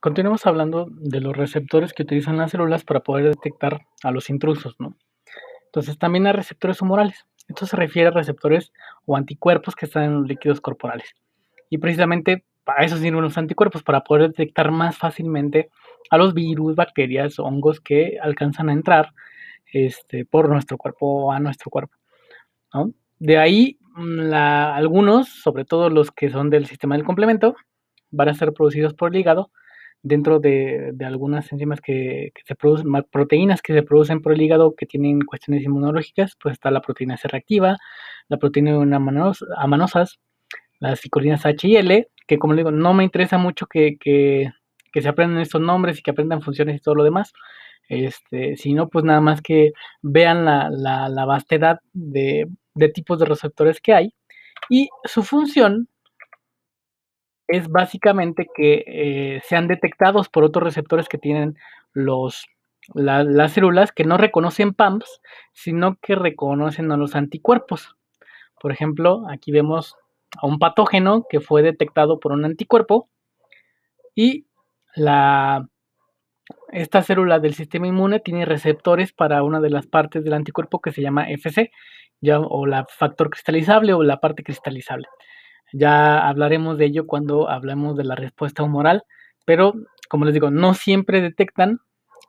Continuamos hablando de los receptores que utilizan las células para poder detectar a los intrusos, ¿no? Entonces, también hay receptores humorales. Esto se refiere a receptores o anticuerpos que están en los líquidos corporales. Y precisamente para eso sirven los anticuerpos, para poder detectar más fácilmente a los virus, bacterias, hongos que alcanzan a entrar este, por nuestro cuerpo o a nuestro cuerpo. De ahí, mm, algunos, sobre todo los que son del sistema del complemento, van a ser producidos por el hígado dentro de, algunas enzimas que, se producen, proteínas que se producen por el hígado que tienen cuestiones inmunológicas, pues está la proteína C reactiva, la proteína de amanosas, las ciclinas H y L, que como digo, no me interesa mucho que, se aprendan estos nombres y que aprendan funciones y todo lo demás, este, sino pues nada más que vean la, vastedad de, de tipos de receptores que hay y su función es básicamente que eh, sean detectados por otros receptores que tienen los, las células que no reconocen PAMPs, sino que reconocen a los anticuerpos. Por ejemplo, aquí vemos a un patógeno que fue detectado por un anticuerpo y la, esta célula del sistema inmune tiene receptores para una de las partes del anticuerpo que se llama FC, ya, o la factor cristalizable o la parte cristalizable. Ya hablaremos de ello cuando hablemos de la respuesta humoral, pero como les digo, no siempre detectan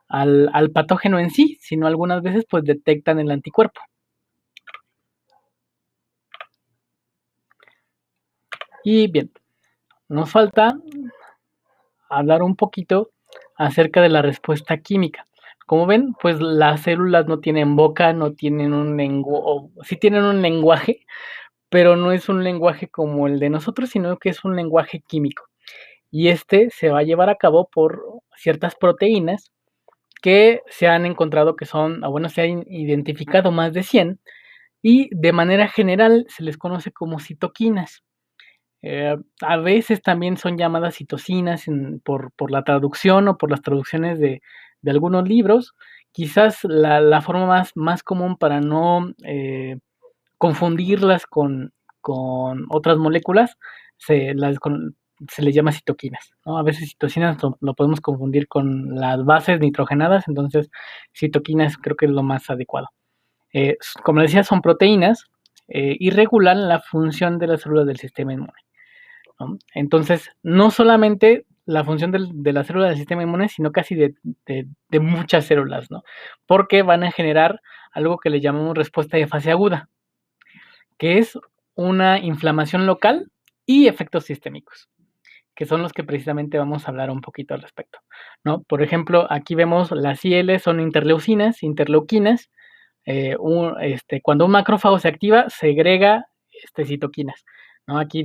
al, al patógeno en sí, sino algunas veces pues detectan el anticuerpo. Y bien, nos falta hablar un poquito acerca de la respuesta química. Como ven, pues las células no tienen boca, no tienen un lenguaje, tienen un lenguaje, pero no es un lenguaje como el de nosotros, sino que es un lenguaje químico. Y este se va a llevar a cabo por ciertas proteínas que se han encontrado que son, bueno, se han identificado más de 100 y de manera general se les conoce como citoquinas. Eh, a veces también son llamadas citocinas por, la traducción o por las traducciones de, algunos libros. Quizás la, forma más, más, común para no eh, confundirlas con, otras moléculas, se, las, les llama citoquinas. A veces citocinas lo, podemos confundir con las bases nitrogenadas, entonces citoquinas creo que es lo más adecuado. Eh, como como decía, son proteínas eh, y regulan la función de las células del sistema inmune. Entonces, no solamente la función de, las células del sistema inmune, sino casi de, de, muchas células, ¿no? Porque van a generar algo que le llamamos respuesta de fase aguda que es una inflamación local y efectos sistémicos, que son los que precisamente vamos a hablar un poquito al respecto. ¿no? Por ejemplo, aquí vemos las IL son interleucinas, interleuquinas. Eh, este, cuando un macrófago se activa, segrega este, citoquinas. Aquí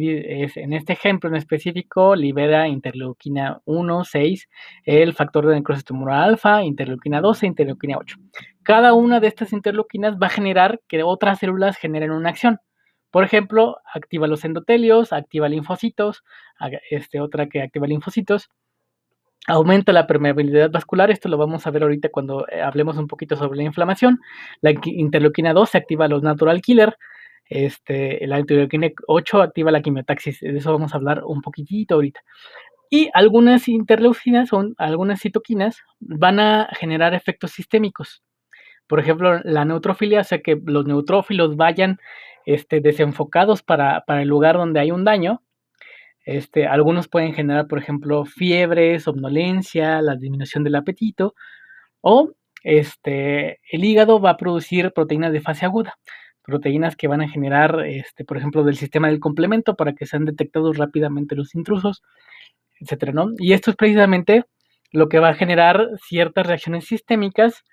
en este ejemplo en específico libera interleuquina 1, 6, el factor de necrosis tumoral alfa, interleuquina 12, interleuquina 8. Cada una de estas interleuquinas va a generar que otras células generen una acción. Por ejemplo, activa los endotelios, activa linfocitos, este, otra que activa linfocitos, aumenta la permeabilidad vascular, esto lo vamos a ver ahorita cuando eh, hablemos un poquito sobre la inflamación. La interleuquina 2 activa los natural killer, este, la antibiotina 8 activa la quimiotaxis, de eso vamos a hablar un poquitito ahorita. Y algunas interleucinas o algunas citoquinas van a generar efectos sistémicos. Por ejemplo, la neutrofilia hace que los neutrófilos vayan este, desenfocados para, el lugar donde hay un daño. Este, algunos pueden generar, por ejemplo, fiebre, somnolencia, la disminución del apetito o este, el hígado va a producir proteínas de fase aguda proteínas que van a generar, este, por ejemplo, del sistema del complemento para que sean detectados rápidamente los intrusos, etcétera, Y esto es precisamente lo que va a generar ciertas reacciones sistémicas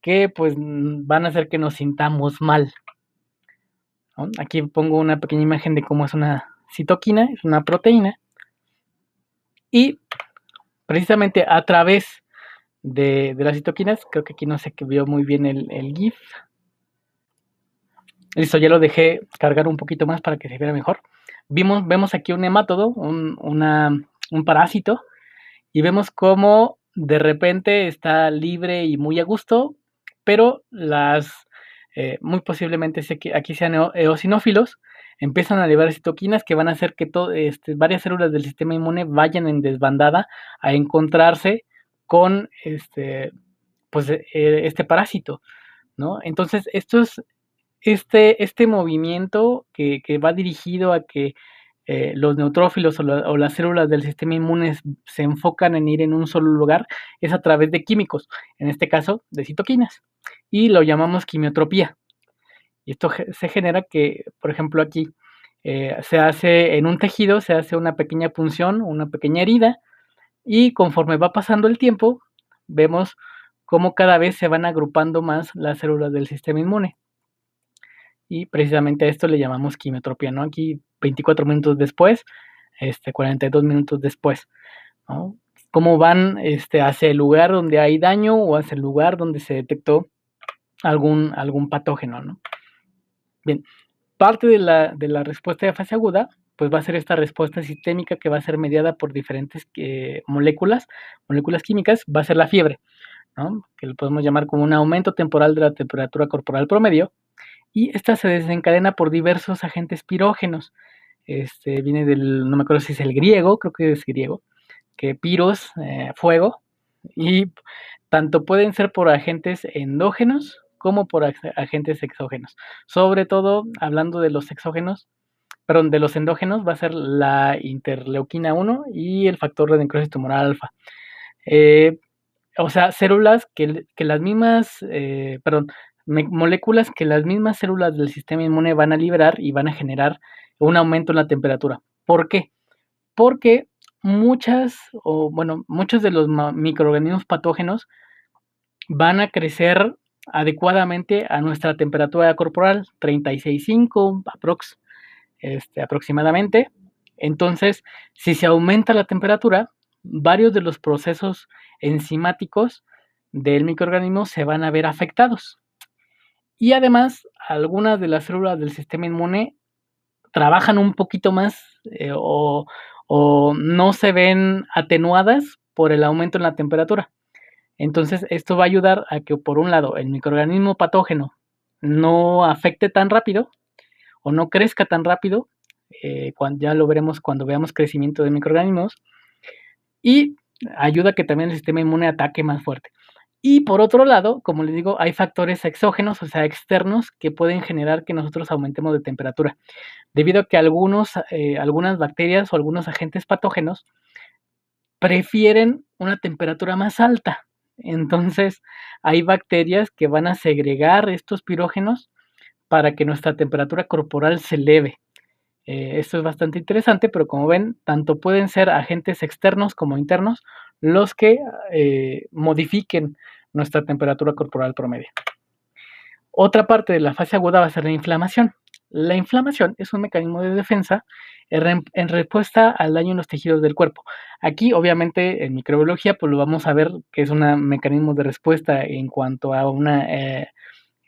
que pues van a hacer que nos sintamos mal. Aquí pongo una pequeña imagen de cómo es una citoquina, es una proteína. Y precisamente a través de, las citoquinas, creo que aquí no se vio muy bien el GIF, Listo, ya lo dejé cargar un poquito más para que se viera mejor. Vimos, vemos aquí un hemátodo, un, parásito, y vemos cómo de repente está libre y muy a gusto, pero las, eh, muy posiblemente aquí sean eosinófilos, empiezan a liberar citoquinas que van a hacer que este, varias células del sistema inmune vayan en desbandada a encontrarse con este, pues, eh, este parásito. ¿no? Entonces, es este, este movimiento que, va dirigido a que eh, los neutrófilos o, las células del sistema inmune se enfocan en ir en un solo lugar es a través de químicos, en este caso de citoquinas, y lo llamamos quimiotropía. Y esto se genera que, por ejemplo, aquí eh, se hace en un tejido, se hace una pequeña punción, una pequeña herida, y conforme va pasando el tiempo, vemos cómo cada vez se van agrupando más las células del sistema inmune. Y precisamente a esto le llamamos quimiotropía, ¿no? Aquí 24 minutos después, este, 42 minutos después, Cómo van este, hacia el lugar donde hay daño o hacia el lugar donde se detectó algún, algún patógeno, ¿no? Bien, parte de la, respuesta de fase aguda pues va a ser esta respuesta sistémica que va a ser mediada por diferentes eh, moléculas, moléculas químicas, va a ser la fiebre, ¿no? que lo podemos llamar como un aumento temporal de la temperatura corporal promedio, y esta se desencadena por diversos agentes pirógenos. Este viene del, no me acuerdo si es el griego, creo que es griego, que piros, eh, fuego, y tanto pueden ser por agentes endógenos como por agentes exógenos. Sobre todo, hablando de los exógenos, perdón, de los endógenos, va a ser la interleuquina 1 y el factor de necrosis tumoral alfa. Eh, o sea, células que, las mismas, eh, perdón, moléculas que las mismas células del sistema inmune van a liberar y van a generar un aumento en la temperatura. ¿Por qué? Porque muchas, o bueno, muchos de los microorganismos patógenos van a crecer adecuadamente a nuestra temperatura corporal, 36.5 aprox, este, aproximadamente. Entonces, si se aumenta la temperatura, varios de los procesos enzimáticos del microorganismo se van a ver afectados. Y además, algunas de las células del sistema inmune trabajan un poquito más eh, o, no se ven atenuadas por el aumento en la temperatura. Entonces, esto va a ayudar a que, por un lado, el microorganismo patógeno no afecte tan rápido o no crezca tan rápido, eh, ya lo veremos cuando veamos crecimiento de microorganismos, y ayuda a que también el sistema inmune ataque más fuerte. Y por otro lado, como les digo, hay factores exógenos, o sea, externos, que pueden generar que nosotros aumentemos de temperatura, debido a que algunos, eh, algunas bacterias o algunos agentes patógenos prefieren una temperatura más alta. Entonces, hay bacterias que van a segregar estos pirógenos para que nuestra temperatura corporal se eleve. Eh, esto es bastante interesante, pero como ven, tanto pueden ser agentes externos como internos los que eh, modifiquen nuestra temperatura corporal promedio. Otra parte de la fase aguda va a ser la inflamación. La inflamación es un mecanismo de defensa en respuesta al daño en los tejidos del cuerpo. Aquí, obviamente, en microbiología, pues lo vamos a ver que es un mecanismo de respuesta en cuanto a una, eh,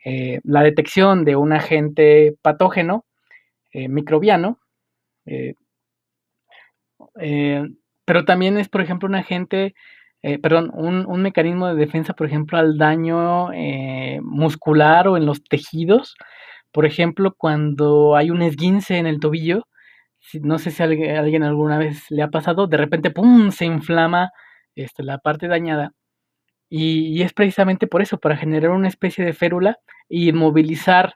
eh, la detección de un agente patógeno microbiano pero también es, por ejemplo, un agente, eh, perdón, un, mecanismo de defensa, por ejemplo, al daño eh, muscular o en los tejidos. Por ejemplo, cuando hay un esguince en el tobillo, no sé si alguien alguna vez le ha pasado, de repente, ¡pum!, se inflama este, la parte dañada. Y, y, es precisamente por eso, para generar una especie de férula y movilizar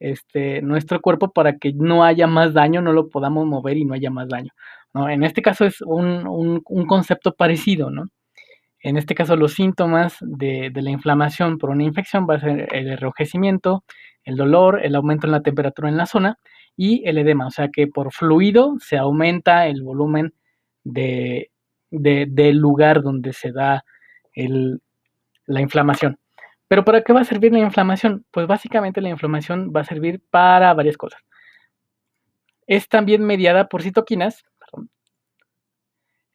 este, nuestro cuerpo para que no haya más daño, no lo podamos mover y no haya más daño. En este caso es un, concepto parecido, En este caso los síntomas de, la inflamación por una infección va a ser el enrojecimiento, el dolor, el aumento en la temperatura en la zona y el edema, o sea que por fluido se aumenta el volumen del lugar donde se da la inflamación. ¿Pero para qué va a servir la inflamación? Pues básicamente la inflamación va a servir para varias cosas. Es también mediada por citoquinas,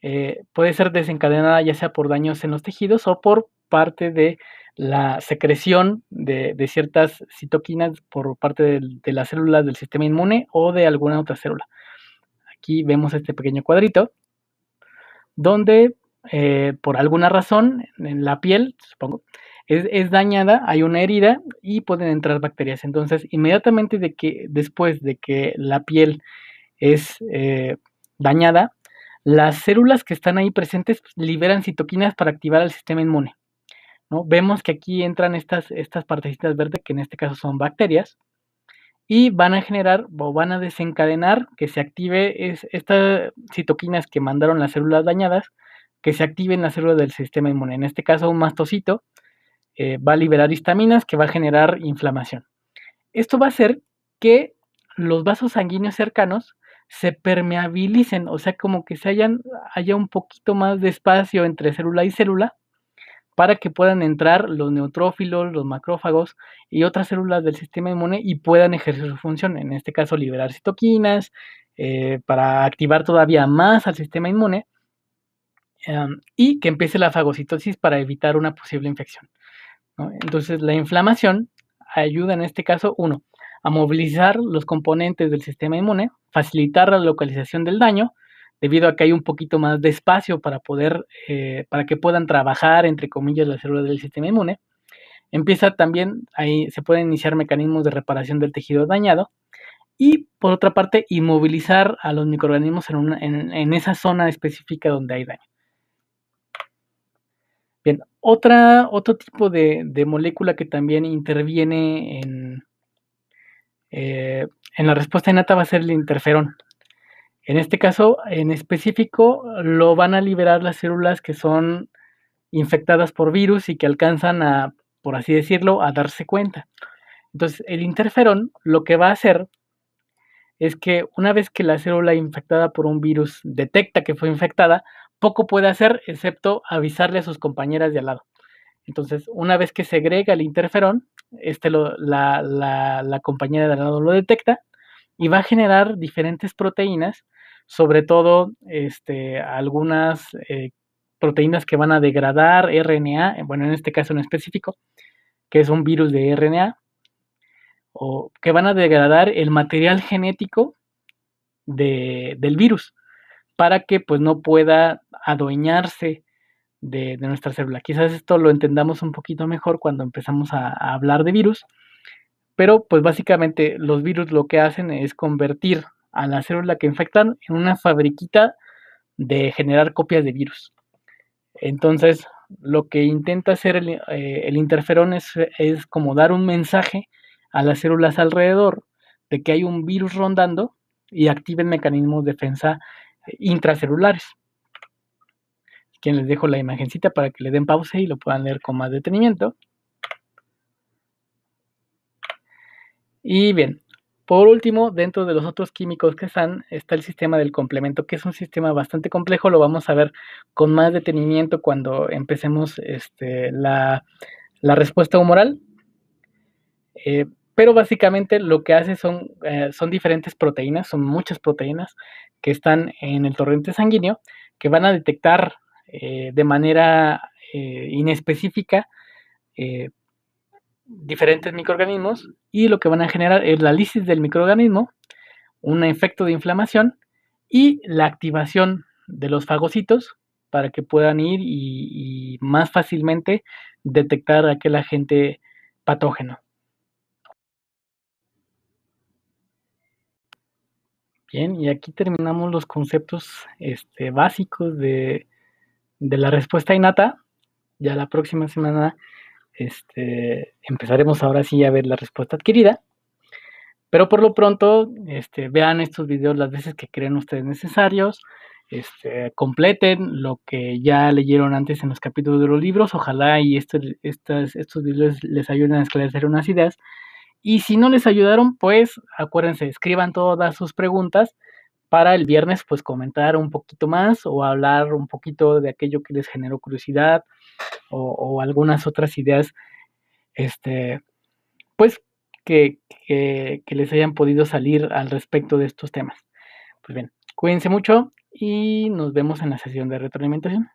eh, puede ser desencadenada ya sea por daños en los tejidos o por parte de la secreción de, ciertas citoquinas por parte de, las células del sistema inmune o de alguna otra célula. Aquí vemos este pequeño cuadrito donde eh, por alguna razón en la piel, supongo, es, dañada, hay una herida y pueden entrar bacterias. Entonces, inmediatamente de que, después de que la piel es eh, dañada, las células que están ahí presentes liberan citoquinas para activar el sistema inmune. ¿no? Vemos que aquí entran estas, estas partecitas verdes, que en este caso son bacterias, y van a generar o van a desencadenar que se active estas citoquinas que mandaron las células dañadas, que se activen las células del sistema inmune. En este caso, un mastocito eh, va a liberar histaminas que va a generar inflamación. Esto va a hacer que los vasos sanguíneos cercanos se permeabilicen, o sea, como que se hayan, haya un poquito más de espacio entre célula y célula para que puedan entrar los neutrófilos, los macrófagos y otras células del sistema inmune y puedan ejercer su función, en este caso liberar citoquinas, eh, para activar todavía más al sistema inmune eh, y que empiece la fagocitosis para evitar una posible infección. Entonces, la inflamación ayuda en este caso, uno, a movilizar los componentes del sistema inmune, facilitar la localización del daño, debido a que hay un poquito más de espacio para poder, eh, para que puedan trabajar, entre comillas, las células del sistema inmune. Empieza también, ahí se pueden iniciar mecanismos de reparación del tejido dañado. Y por otra parte, inmovilizar a los microorganismos en esa zona específica donde hay daño. Otra, otro tipo de, molécula que también interviene en, eh, en la respuesta innata va a ser el interferón. En este caso, en específico, lo van a liberar las células que son infectadas por virus y que alcanzan a, por así decirlo, a darse cuenta. Entonces, el interferón lo que va a hacer es que una vez que la célula infectada por un virus detecta que fue infectada, poco puede hacer excepto avisarle a sus compañeras de al lado. Entonces, una vez que segrega el interferón, este la, la, compañera de al lado lo detecta y va a generar diferentes proteínas, sobre todo este, algunas eh, proteínas que van a degradar RNA, bueno, en este caso en específico, que es un virus de RNA, o que van a degradar el material genético del virus para que pues no pueda adueñarse de, nuestra célula. Quizás esto lo entendamos un poquito mejor cuando empezamos a, hablar de virus, pero pues básicamente los virus lo que hacen es convertir a la célula que infectan en una fabriquita de generar copias de virus. Entonces, lo que intenta hacer el, eh, interferón es, es, como dar un mensaje a las células alrededor de que hay un virus rondando y activen mecanismos de defensa intracelulares. Quien les dejo la imagencita para que le den pausa y lo puedan leer con más detenimiento. Y bien, por último, dentro de los otros químicos que están, está el sistema del complemento, que es un sistema bastante complejo, lo vamos a ver con más detenimiento cuando empecemos este, la, respuesta humoral. Eh, pero básicamente lo que hace son, eh, son diferentes proteínas, son muchas proteínas que están en el torrente sanguíneo, que van a detectar eh, de manera eh, inespecífica diferentes microorganismos y lo que van a generar es la lisis del microorganismo, un efecto de inflamación y la activación de los fagocitos para que puedan ir y, y más fácilmente detectar aquel agente patógeno. Bien, y aquí terminamos los conceptos este, básicos de, la respuesta innata. Ya la próxima semana este, empezaremos ahora sí a ver la respuesta adquirida. Pero por lo pronto, este, vean estos videos las veces que crean ustedes necesarios. completen lo que ya leyeron antes en los capítulos de los libros. Ojalá y estos, estos videos les ayuden a esclarecer unas ideas y si no les ayudaron, pues acuérdense, escriban todas sus preguntas para el viernes pues comentar un poquito más o hablar un poquito de aquello que les generó curiosidad o, algunas otras ideas este pues que, les hayan podido salir al respecto de estos temas. Pues bien, cuídense mucho y nos vemos en la sesión de retroalimentación.